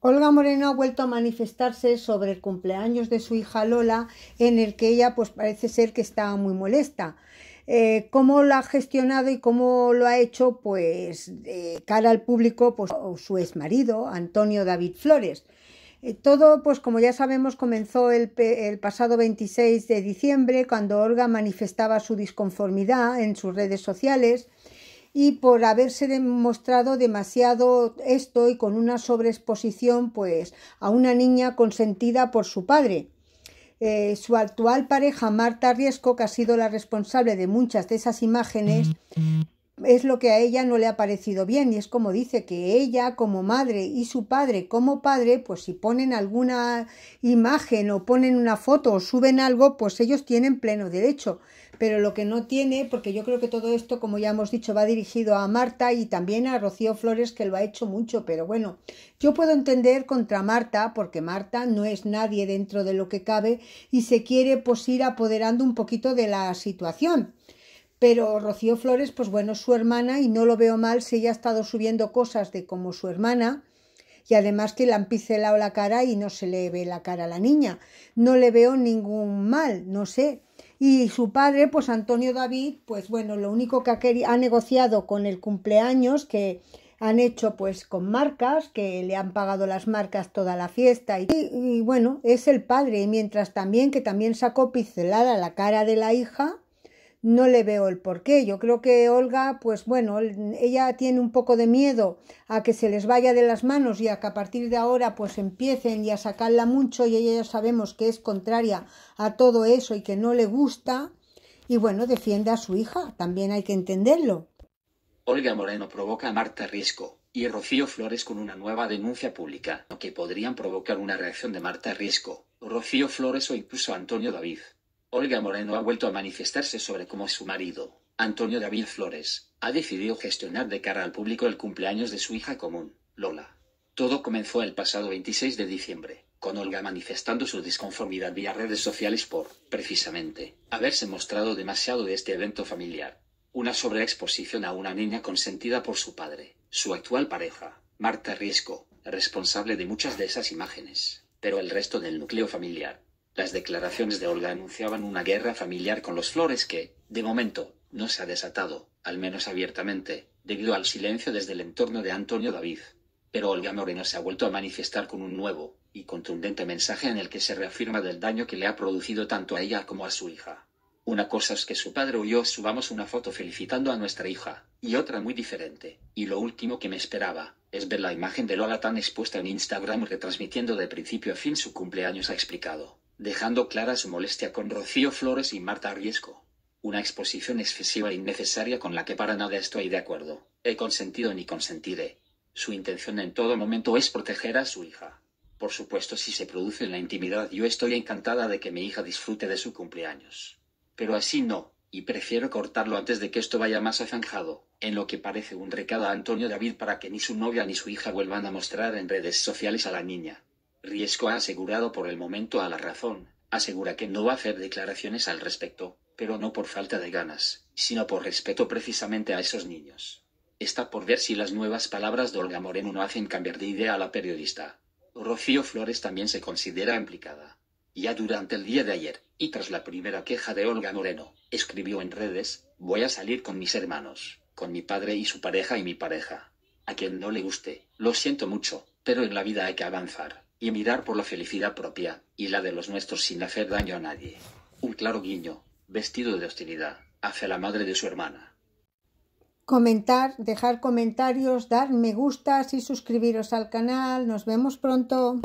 Olga Moreno ha vuelto a manifestarse sobre el cumpleaños de su hija Lola, en el que ella pues parece ser que está muy molesta. Eh, cómo lo ha gestionado y cómo lo ha hecho, pues cara al público, pues su ex marido, Antonio David Flores. Eh, todo, pues como ya sabemos, comenzó el, el, pasado 26 de diciembre, cuando Olga manifestaba su disconformidad en sus redes sociales y por haberse demostrado demasiado esto y con una sobreexposición pues a una niña consentida por su padre. Eh, su actual pareja Marta Riesco, que ha sido la responsable de muchas de esas imágenes, es lo que a ella no le ha parecido bien y es como dice que ella como madre y su padre como padre, pues si ponen alguna imagen o ponen una foto o suben algo, pues ellos tienen pleno derecho pero lo que no tiene, porque yo creo que todo esto, como ya hemos dicho, va dirigido a Marta y también a Rocío Flores, que lo ha hecho mucho, pero bueno, yo puedo entender contra Marta, porque Marta no es nadie dentro de lo que cabe y se quiere pues ir apoderando un poquito de la situación. Pero Rocío Flores, pues bueno, es su hermana y no lo veo mal si ella ha estado subiendo cosas de como su hermana, y además que le han pincelado la cara y no se le ve la cara a la niña. No le veo ningún mal, no sé. Y su padre, pues Antonio David, pues bueno, lo único que ha, querido, ha negociado con el cumpleaños que han hecho pues con marcas, que le han pagado las marcas toda la fiesta y, y bueno, es el padre, y mientras también que también sacó pincelada la cara de la hija no le veo el porqué. Yo creo que Olga, pues bueno, ella tiene un poco de miedo a que se les vaya de las manos y a que a partir de ahora pues empiecen y a sacarla mucho y ella ya sabemos que es contraria a todo eso y que no le gusta. Y bueno, defiende a su hija, también hay que entenderlo. Olga Moreno provoca a Marta Risco y Rocío Flores con una nueva denuncia pública, que podrían provocar una reacción de Marta Risco, Rocío Flores o incluso Antonio David. Olga Moreno ha vuelto a manifestarse sobre cómo su marido, Antonio David Flores, ha decidido gestionar de cara al público el cumpleaños de su hija común, Lola. Todo comenzó el pasado 26 de diciembre, con Olga manifestando su disconformidad vía redes sociales por, precisamente, haberse mostrado demasiado de este evento familiar. Una sobreexposición a una niña consentida por su padre, su actual pareja, Marta Riesco, responsable de muchas de esas imágenes, pero el resto del núcleo familiar, las declaraciones de Olga anunciaban una guerra familiar con los Flores que, de momento, no se ha desatado, al menos abiertamente, debido al silencio desde el entorno de Antonio David. Pero Olga Moreno se ha vuelto a manifestar con un nuevo y contundente mensaje en el que se reafirma del daño que le ha producido tanto a ella como a su hija. Una cosa es que su padre o yo subamos una foto felicitando a nuestra hija, y otra muy diferente, y lo último que me esperaba, es ver la imagen de Lola tan expuesta en Instagram retransmitiendo de principio a fin su cumpleaños ha explicado dejando clara su molestia con Rocío Flores y Marta Riesco. Una exposición excesiva e innecesaria con la que para nada estoy de acuerdo. He consentido ni consentiré. Su intención en todo momento es proteger a su hija. Por supuesto, si se produce en la intimidad, yo estoy encantada de que mi hija disfrute de su cumpleaños. Pero así no, y prefiero cortarlo antes de que esto vaya más afanjado, en lo que parece un recado a Antonio David para que ni su novia ni su hija vuelvan a mostrar en redes sociales a la niña. Riesco ha asegurado por el momento a la razón, asegura que no va a hacer declaraciones al respecto, pero no por falta de ganas, sino por respeto precisamente a esos niños. Está por ver si las nuevas palabras de Olga Moreno no hacen cambiar de idea a la periodista. Rocío Flores también se considera implicada. Ya durante el día de ayer, y tras la primera queja de Olga Moreno, escribió en redes, voy a salir con mis hermanos, con mi padre y su pareja y mi pareja. A quien no le guste, lo siento mucho, pero en la vida hay que avanzar y mirar por la felicidad propia y la de los nuestros sin hacer daño a nadie. Un claro guiño, vestido de hostilidad, hacia la madre de su hermana. Comentar, dejar comentarios, dar me gustas y suscribiros al canal. Nos vemos pronto.